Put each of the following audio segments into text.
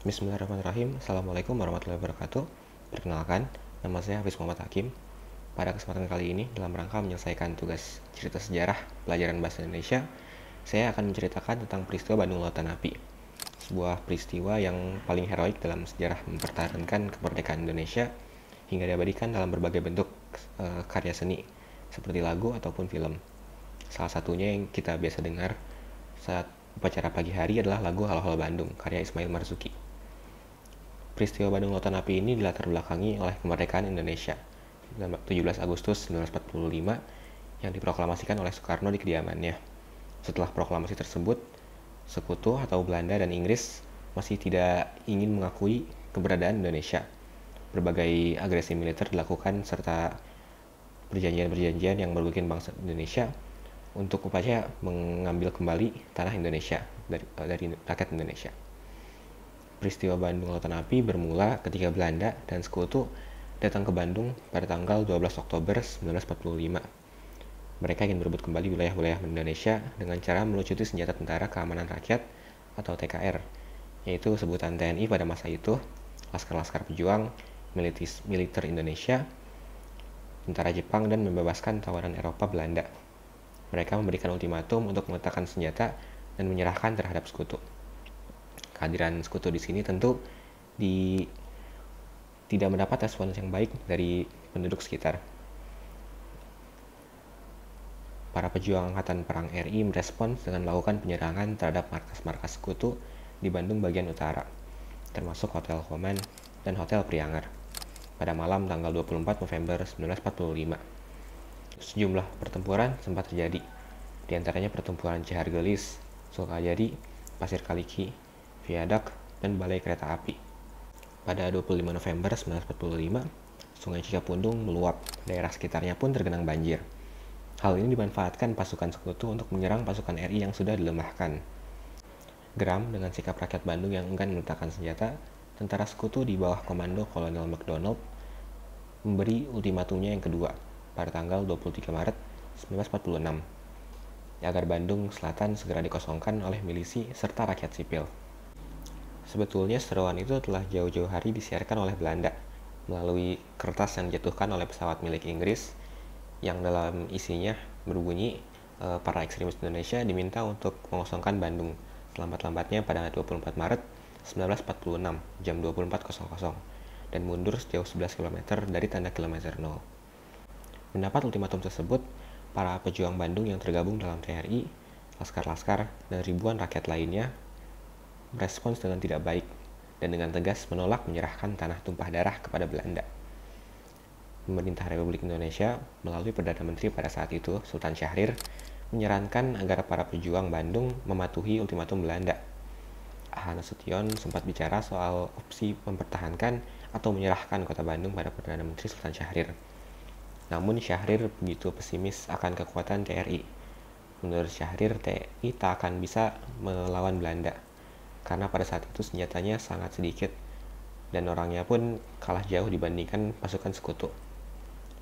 Bismillahirrahmanirrahim. Assalamualaikum warahmatullahi wabarakatuh. Perkenalkan, nama saya Hafiz Muhammad Hakim. Pada kesempatan kali ini, dalam rangka menyelesaikan tugas cerita sejarah pelajaran bahasa Indonesia, saya akan menceritakan tentang peristiwa Bandung Lautan Api. Sebuah peristiwa yang paling heroik dalam sejarah mempertahankan kemerdekaan Indonesia hingga diabadikan dalam berbagai bentuk e, karya seni, seperti lagu ataupun film. Salah satunya yang kita biasa dengar saat upacara pagi hari adalah lagu Halo Halo Bandung, karya Ismail Marzuki. Peristiwa Bandung Lautan Api ini dilatar belakangi oleh kemerdekaan Indonesia 17 Agustus 1945 yang diproklamasikan oleh Soekarno di kediamannya. Setelah proklamasi tersebut, sekutu atau Belanda dan Inggris masih tidak ingin mengakui keberadaan Indonesia. Berbagai agresi militer dilakukan serta perjanjian-perjanjian yang merugikan bangsa Indonesia untuk upaya mengambil kembali tanah Indonesia dari, eh, dari rakyat Indonesia peristiwa Bandung Lautan Api bermula ketika Belanda dan sekutu datang ke Bandung pada tanggal 12 Oktober 1945. Mereka ingin merebut kembali wilayah-wilayah Indonesia dengan cara melucuti senjata tentara keamanan rakyat atau TKR, yaitu sebutan TNI pada masa itu, laskar-laskar pejuang, militis, militer Indonesia, tentara Jepang, dan membebaskan tawaran Eropa Belanda. Mereka memberikan ultimatum untuk meletakkan senjata dan menyerahkan terhadap sekutu kehadiran Sekutu di sini tentu di tidak mendapat respons yang baik dari penduduk sekitar. Para pejuang angkatan perang RI merespons dengan melakukan penyerangan terhadap markas-markas sekutu di Bandung bagian utara, termasuk Hotel Homan dan Hotel Priangar, pada malam tanggal 24 November 1945. Sejumlah pertempuran sempat terjadi, diantaranya antaranya pertempuran Cihargelis, Sukajadi, Pasir Kaliki, viaduk dan balai kereta api. Pada 25 November 1945, Sungai Cikapundung meluap, daerah sekitarnya pun tergenang banjir. Hal ini dimanfaatkan pasukan sekutu untuk menyerang pasukan RI yang sudah dilemahkan. Geram dengan sikap rakyat Bandung yang enggan meletakkan senjata, tentara sekutu di bawah komando Kolonel McDonald memberi ultimatumnya yang kedua pada tanggal 23 Maret 1946 agar Bandung Selatan segera dikosongkan oleh milisi serta rakyat sipil. Sebetulnya seruan itu telah jauh-jauh hari disiarkan oleh Belanda melalui kertas yang dijatuhkan oleh pesawat milik Inggris yang dalam isinya berbunyi e, para ekstremis Indonesia diminta untuk mengosongkan Bandung selambat-lambatnya pada 24 Maret 1946 jam 24.00 dan mundur sejauh 11 km dari tanda kilometer 0. Mendapat ultimatum tersebut, para pejuang Bandung yang tergabung dalam TRI, laskar-laskar, dan ribuan rakyat lainnya merespons dengan tidak baik dan dengan tegas menolak menyerahkan tanah tumpah darah kepada Belanda. Pemerintah Republik Indonesia melalui Perdana Menteri pada saat itu, Sultan Syahrir, menyarankan agar para pejuang Bandung mematuhi ultimatum Belanda. Ahana Sution sempat bicara soal opsi mempertahankan atau menyerahkan kota Bandung pada Perdana Menteri Sultan Syahrir. Namun Syahrir begitu pesimis akan kekuatan TRI. Menurut Syahrir, TRI tak akan bisa melawan Belanda karena pada saat itu senjatanya sangat sedikit dan orangnya pun kalah jauh dibandingkan pasukan sekutu.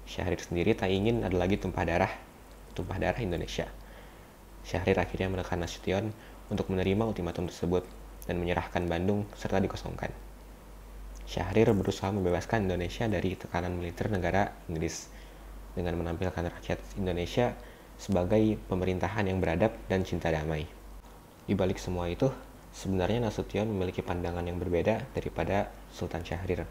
Syahrir sendiri tak ingin ada lagi tumpah darah, tumpah darah Indonesia. Syahrir akhirnya menekan Nasution untuk menerima ultimatum tersebut dan menyerahkan Bandung serta dikosongkan. Syahrir berusaha membebaskan Indonesia dari tekanan militer negara Inggris dengan menampilkan rakyat Indonesia sebagai pemerintahan yang beradab dan cinta damai. Di balik semua itu, Sebenarnya Nasution memiliki pandangan yang berbeda daripada Sultan Syahrir,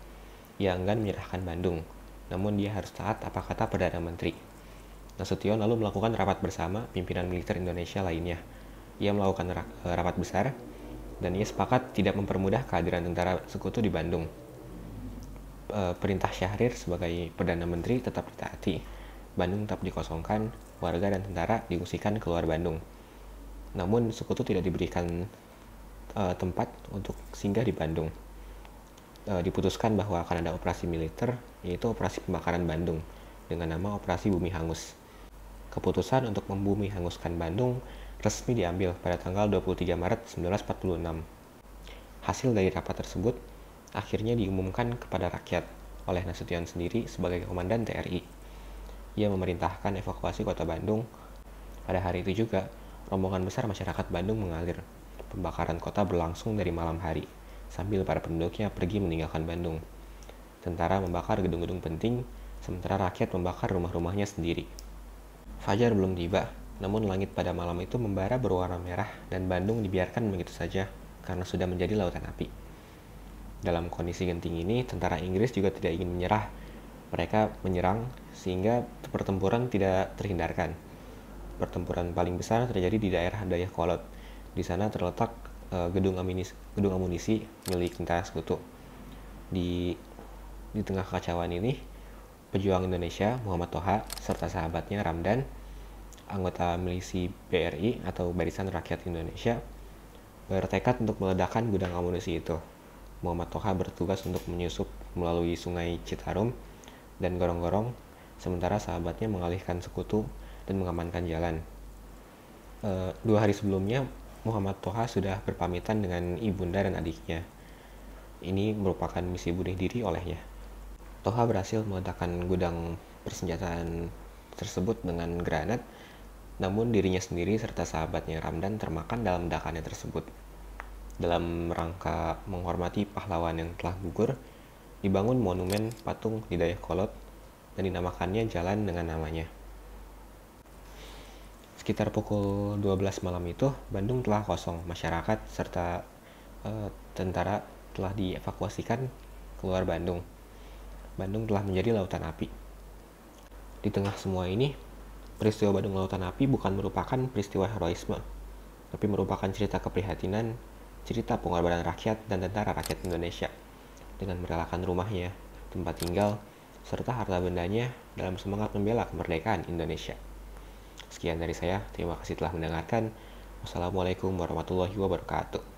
yang enggan menyerahkan Bandung, namun dia harus taat apa kata Perdana Menteri. Nasution lalu melakukan rapat bersama pimpinan militer Indonesia lainnya. Ia melakukan eh, rapat besar, dan ia sepakat tidak mempermudah kehadiran tentara sekutu di Bandung. Eh, perintah Syahrir sebagai Perdana Menteri tetap ditaati. Bandung tetap dikosongkan, warga dan tentara diusikan keluar Bandung. Namun, sekutu tidak diberikan uh, tempat untuk singgah di Bandung. Uh, diputuskan bahwa akan ada operasi militer, yaitu operasi pembakaran Bandung dengan nama Operasi Bumi Hangus. Keputusan untuk membumi hanguskan Bandung resmi diambil pada tanggal 23 Maret 1946. Hasil dari rapat tersebut akhirnya diumumkan kepada rakyat oleh Nasution sendiri sebagai komandan TRI. Ia memerintahkan evakuasi kota Bandung. Pada hari itu juga, rombongan besar masyarakat Bandung mengalir pembakaran kota berlangsung dari malam hari, sambil para penduduknya pergi meninggalkan Bandung. Tentara membakar gedung-gedung penting, sementara rakyat membakar rumah-rumahnya sendiri. Fajar belum tiba, namun langit pada malam itu membara berwarna merah dan Bandung dibiarkan begitu saja karena sudah menjadi lautan api. Dalam kondisi genting ini, tentara Inggris juga tidak ingin menyerah. Mereka menyerang sehingga pertempuran tidak terhindarkan. Pertempuran paling besar terjadi di daerah Dayakolot, di sana terletak uh, gedung amunisi, gedung amunisi milik tentara sekutu. Di di tengah kekacauan ini, pejuang Indonesia Muhammad Toha serta sahabatnya Ramdan, anggota milisi BRI atau Barisan Rakyat Indonesia, bertekad untuk meledakkan gudang amunisi itu. Muhammad Toha bertugas untuk menyusup melalui sungai Citarum dan gorong-gorong, sementara sahabatnya mengalihkan sekutu dan mengamankan jalan. E, dua hari sebelumnya, Muhammad Toha sudah berpamitan dengan ibunda dan adiknya. Ini merupakan misi bunuh diri olehnya. Toha berhasil meletakkan gudang persenjataan tersebut dengan granat, namun dirinya sendiri serta sahabatnya Ramdan termakan dalam ledakannya tersebut. Dalam rangka menghormati pahlawan yang telah gugur, dibangun monumen patung di Dayakolot dan dinamakannya jalan dengan namanya sekitar pukul 12 malam itu Bandung telah kosong. Masyarakat serta e, tentara telah dievakuasikan keluar Bandung. Bandung telah menjadi lautan api. Di tengah semua ini, peristiwa Bandung Lautan Api bukan merupakan peristiwa heroisme, tapi merupakan cerita keprihatinan, cerita pengorbanan rakyat dan tentara rakyat Indonesia dengan merelakan rumahnya, tempat tinggal, serta harta bendanya dalam semangat membela kemerdekaan Indonesia. Sekian dari saya, terima kasih telah mendengarkan. Wassalamualaikum warahmatullahi wabarakatuh.